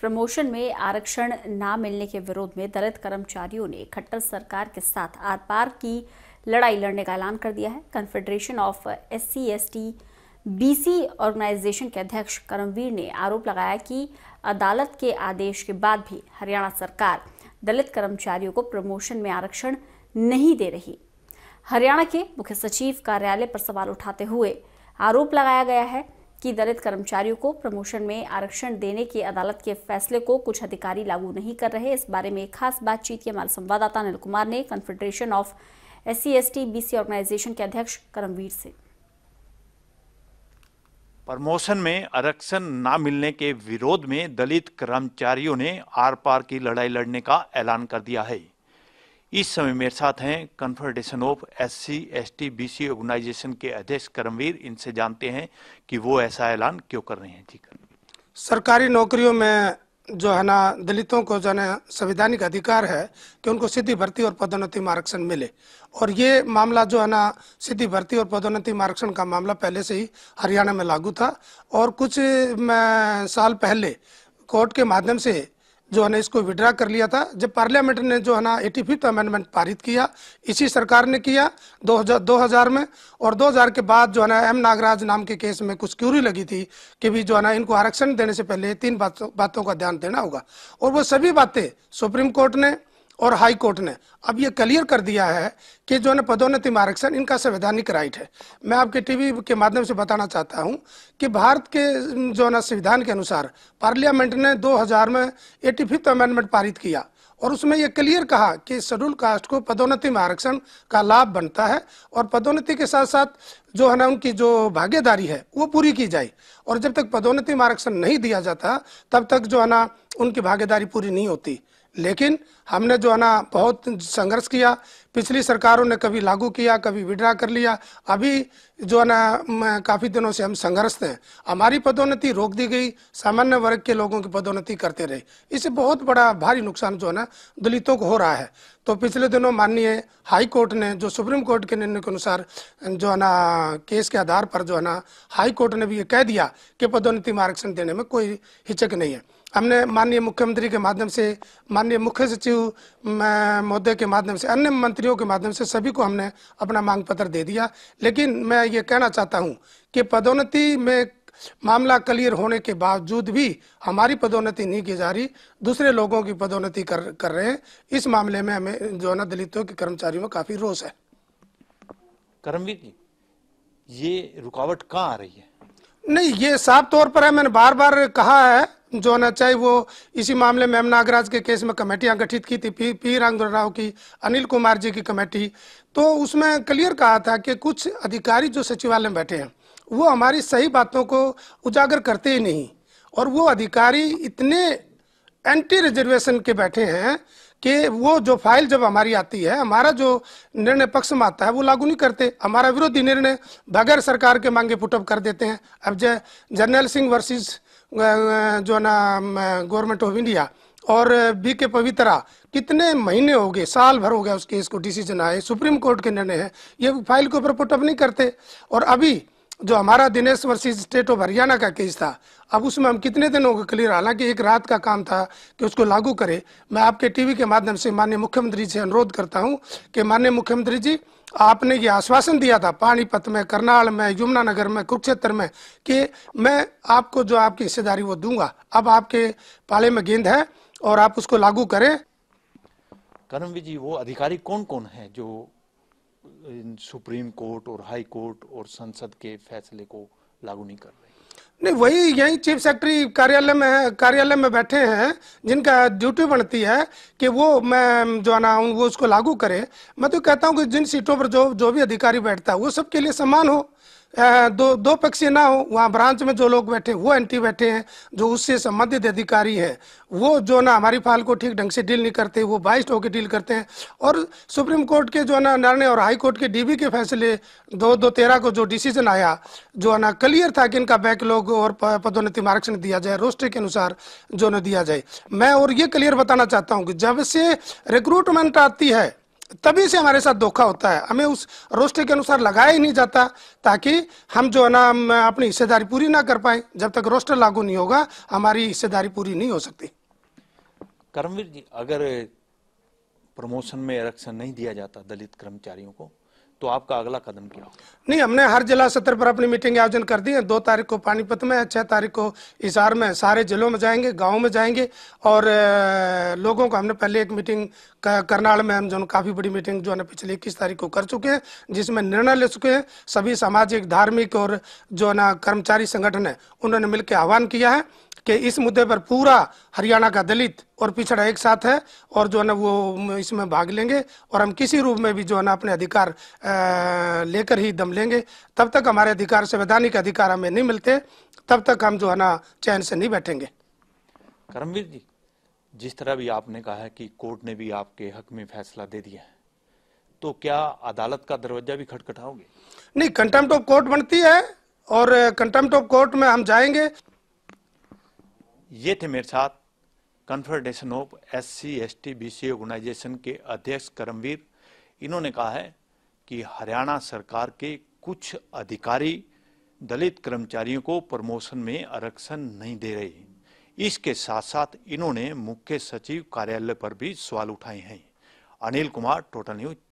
promotion में आरक्षण न मिलने के विरोध में दलित कर्मचारियों ने खट्टर सरकार के साथ आर पार की लड़ाई लड़ने का ऐलान कर दिया है confederation of S C S T B C organisation के अध्यक्ष करमवीर ने आरोप लगाया कि अदालत के आदेश के बाद भी हरियाणा सरकार दलित कर्मचारियों को प्रमोशन में आरक्षण नहीं दे रही हरियाणा के मुख्य सचिव कार्यालय पर सवाल उठाते हुए आरोप लगाया गया है कि दलित कर्मचारियों को प्रमोशन में आरक्षण देने के अदालत के फैसले को कुछ अधिकारी लागू नहीं कर रहे इस बारे में खास बातचीत की हमारे संवाददाता अनिल कुमार ने confederation of S C S T B C organisation के अध्यक्ष करमवीर से प्रमोशन में आरक्षण न मिलने के विरोध में दलित कर्मचारियों ने आर पार की लड़ाई लड़ने का ऐलान कर दिया है इस समय मेरे साथ हैं confederation of S S C T B C organisation के अध्यक्ष करमवीर इनसे जानते हैं कि वो ऐसा ऐलान क्यों कर रहे हैं जी सरकारी नौकरियों में जो है ना दलितों को जो है ना संवैधानिक अधिकार है कि उनको सीधी भर्ती और पदोन्नति आरक्षण मिले और ये मामला जो है ना सीधी भर्ती और पदोन्नति आरक्षण का मामला पहले से ही हरियाणा में लागू था और कुछ साल पहले कोर्ट के माध्यम से जो है ना इसको विड्रा कर लिया था जब पार्लियामेंट ने जो है ना एटी फिफ्थ अमेंडमेंट पारित किया इसी सरकार ने किया 2000 2000 में और 2000 के बाद जो है ना एम नागराज नाम के केस में कुछ क्यूरी लगी थी कि भी जो है ना इनको आरक्षण देने से पहले तीन बातों बातों का ध्यान देना होगा और वो सभी बातें सुप्रीम कोर्ट ने और हाई कोर्ट ने अब ये क्लियर कर दिया है कि जो है पदोन्नति आरक्षण इनका संवैधानिक राइट है मैं आपके टीवी के माध्यम से बताना चाहता हूं कि भारत के जो है संविधान के अनुसार पार्लियामेंट ने 2000 में एटी फिफ्थ अमेंडमेंट पारित किया और उसमें यह क्लियर कहा कि शेड्यूल कास्ट को पदोन्नति में आरक्षण का लाभ बनता है और पदोन्नति के साथ साथ जो है ना उनकी जो भागीदारी है वो पूरी की जाए और जब तक पदोन्नति में आरक्षण नहीं दिया जाता तब तक जो है ना उनकी भागीदारी पूरी नहीं होती लेकिन हमने जो है ना बहुत संघर्ष किया पिछली सरकारों ने कभी लागू किया कभी विड्रा कर लिया अभी जो है ना काफ़ी दिनों से हम संघर्ष हैं हमारी पदोन्नति रोक दी गई सामान्य वर्ग के लोगों की पदोन्नति करते रहे इससे बहुत बड़ा भारी नुकसान जो है ना दलितों को हो रहा है तो पिछले दिनों माननीय हाई कोर्ट ने जो सुप्रीम कोर्ट के निर्णय के अनुसार जो है ना केस के आधार पर जो है ना हाई कोर्ट ने भी ये कह दिया कि पदोन्नति में आरक्षण देने में कोई हिचक नहीं है हमने माननीय मुख्यमंत्री के माध्यम से माननीय मुख्य सचिव महोदय के माध्यम से अन्य मंत्रियों के माध्यम से सभी को हमने अपना मांग पत्र दे दिया लेकिन मैं ये कहना चाहता हूँ कि पदोन्नति में मामला क्लियर होने के बावजूद भी हमारी पदोन्नति नहीं की जा रही दूसरे लोगों की पदोन्नति कर कर रहे हैं इस मामले में हमें जो है ना दलितों के कर्मचारियों में काफी रोष है कर्मवीर जी ये रुकावट कहाँ आ रही है नहीं ये साफ तौर पर है मैंने बार बार कहा है जो ना चाहे वो इसी मामले में नागराज के केस में कमेटियां गठित की थी पी पी रामधुर राव की अनिल कुमार जी की कमेटी तो उसमें क्लियर कहा था कि कुछ अधिकारी जो सचिवालय में बैठे हैं वो हमारी सही बातों को उजागर करते ही नहीं और वो अधिकारी इतने एंटी रिजर्वेशन के बैठे हैं कि वो जो फाइल जब हमारी आती है हमारा जो निर्णय पक्ष में आता है वो लागू नहीं करते हमारा विरोधी निर्णय बगैर सरकार के मांगे पुटअप कर देते हैं अब जय जनरल सिंह वर्सेस जो ना गवर्नमेंट ऑफ इंडिया और बी के पवित्रा कितने महीने हो गए साल भर हो गया उस केस को डिसीजन आए सुप्रीम कोर्ट के निर्णय है ये फाइल के ऊपर पुटअप नहीं करते और अभी जो हमारा Dinesh versus state of Haryana का केस था अब उसमें हम कितने दिनों को क्लियर हालांकि एक रात का काम था कि उसको लागू करें मैं आपके टीवी के माध्यम से माननीय मुख्यमंत्री से अनुरोध करता हूं कि माननीय मुख्यमंत्री जी आपने ये आश्वासन दिया था पानीपत में करनाल में यमुनानगर में कुरुक्षेत्र में कि मैं आपको जो आपकी हिस्सेदारी वो दूंगा अब आपके पाले में गेंद है और आप उसको लागू करें कर्मवीर जी वो अधिकारी कौन कौन है जो इन सुप्रीम कोर्ट और हाई कोर्ट और संसद के फैसले को लागू नहीं कर रहे नहीं वही यही चीफ सेक्रेटरी कार्यालय में कार्यालय में बैठे हैं जिनका ड्यूटी बनती है कि वो मैं जो है ना वो उसको लागू करे मैं तो कहता हूँ कि जिन सीटों पर जो जो भी अधिकारी बैठता है वो सबके लिए समान हो दो दो पक्षीय ना हो वहाँ ब्रांच में जो लोग बैठे वो एंटी बैठे हैं जो उससे संबंधित अधिकारी हैं वो जो ना हमारी फाइल को ठीक ढंग से डील नहीं करते वो बाइस होकर डील करते हैं और सुप्रीम कोर्ट के जो ना निर्णय और हाई कोर्ट के डीबी के फैसले दो दो तेरह को जो डिसीजन आया जो है ना क्लियर था कि इनका बैकलॉग और पदोन्नति में आरक्षण दिया जाए रोस्टर के अनुसार जो ना दिया जाए मैं और ये क्लियर बताना चाहता हूँ कि जब से रिक्रूटमेंट आती है तभी से हमारे साथ धोखा होता है हमें उस रोस्टर के अनुसार लगाया ही नहीं जाता ताकि हम जो है ना अपनी हिस्सेदारी पूरी ना कर पाए जब तक रोस्टर लागू नहीं होगा हमारी हिस्सेदारी पूरी नहीं हो सकती करमवीर जी अगर प्रमोशन में आरक्षण नहीं दिया जाता दलित कर्मचारियों को तो आपका अगला कदम क्या होगा नहीं हमने हर जिला सत्र पर अपनी मीटिंग आयोजन कर दी है दो तारीख को पानीपत में छह तारीख को इसार में सारे जिलों में जाएंगे गाँव में जाएंगे और लोगों को हमने पहले एक मीटिंग करनाल में हम जो काफ़ी बड़ी मीटिंग जो है पिछले इक्कीस तारीख को कर चुके हैं जिसमें निर्णय ले चुके हैं सभी सामाजिक धार्मिक और जो है ना कर्मचारी संगठन है उन्होंने मिलकर आह्वान किया है कि इस मुद्दे पर पूरा हरियाणा का दलित और पिछड़ा एक साथ है और जो है ना वो इसमें भाग लेंगे और हम किसी रूप में भी जो है ना अपने अधिकार लेकर ही दम लेंगे तब तक हमारे अधिकार संवैधानिक अधिकार हमें नहीं मिलते तब तक हम जो है ना चैन से नहीं बैठेंगे करमवीर जी जिस तरह भी आपने कहा है कि कोर्ट ने भी आपके हक में फैसला दे दिया है तो क्या अदालत का दरवाजा भी खटखटाओगे नहीं कंटेम्प्ट ऑफ कोर्ट बनती है और कंटेम्प्ट ऑफ कोर्ट में हम जाएंगे ये थे मेरे साथ confederation of S C S T B C organisation के अध्यक्ष करमवीर इन्होंने कहा है कि हरियाणा सरकार के कुछ अधिकारी दलित कर्मचारियों को प्रमोशन में आरक्षण नहीं दे रहे इसके साथ साथ इन्होंने मुख्य सचिव कार्यालय पर भी सवाल उठाए हैं अनिल कुमार टोटल न्यूज